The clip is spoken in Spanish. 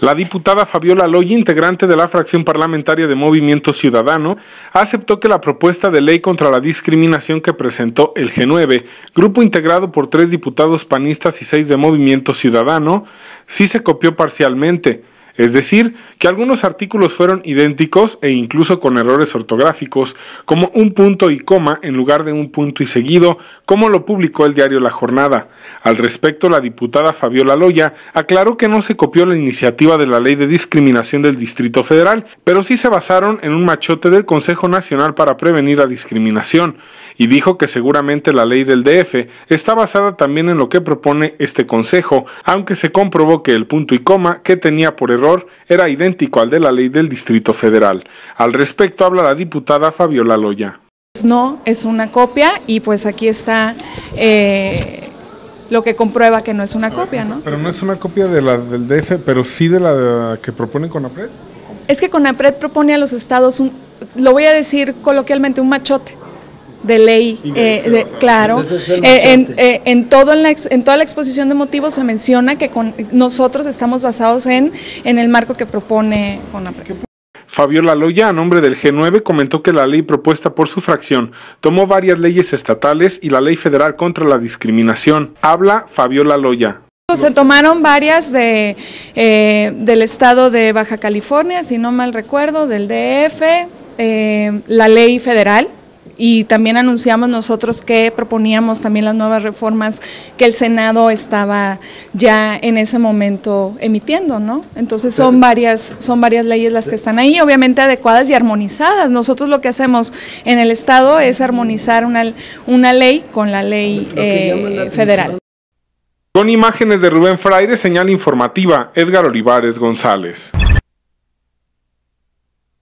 La diputada Fabiola Loy, integrante de la fracción parlamentaria de Movimiento Ciudadano, aceptó que la propuesta de ley contra la discriminación que presentó el G9, grupo integrado por tres diputados panistas y seis de Movimiento Ciudadano, sí se copió parcialmente es decir, que algunos artículos fueron idénticos e incluso con errores ortográficos, como un punto y coma en lugar de un punto y seguido, como lo publicó el diario La Jornada. Al respecto, la diputada Fabiola Loya aclaró que no se copió la iniciativa de la Ley de Discriminación del Distrito Federal, pero sí se basaron en un machote del Consejo Nacional para Prevenir la Discriminación, y dijo que seguramente la ley del DF está basada también en lo que propone este Consejo, aunque se comprobó que el punto y coma que tenía por error era idéntico al de la ley del Distrito Federal. Al respecto habla la diputada Fabiola Loya. Pues no, es una copia y pues aquí está eh, lo que comprueba que no es una copia, ¿no? Pero no es una copia de la del DF, pero sí de la que proponen Conapred. Es que Conapred propone a los estados lo voy a decir coloquialmente, un machote de ley, eh, de, claro. Eh, eh, en, todo en, toda la exposición de motivos se menciona que nosotros estamos basados en, en el marco que propone CONAPRE. Fabiola Loya, a nombre del G9, comentó que la ley propuesta por su fracción tomó varias leyes estatales y la ley federal contra la discriminación. Habla Fabiola Loya. Se tomaron varias de, del estado de Baja California, si no mal recuerdo, del DF, la ley federal, y también anunciamos nosotros que proponíamos también las nuevas reformas que el Senado estaba ya en ese momento emitiendo, ¿no? Entonces son varias, son varias leyes las que están ahí, obviamente adecuadas y armonizadas. Nosotros lo que hacemos en el Estado es armonizar una, una ley con la ley eh, federal. Con imágenes de Rubén Fraire, señal informativa, Edgar Olivares González.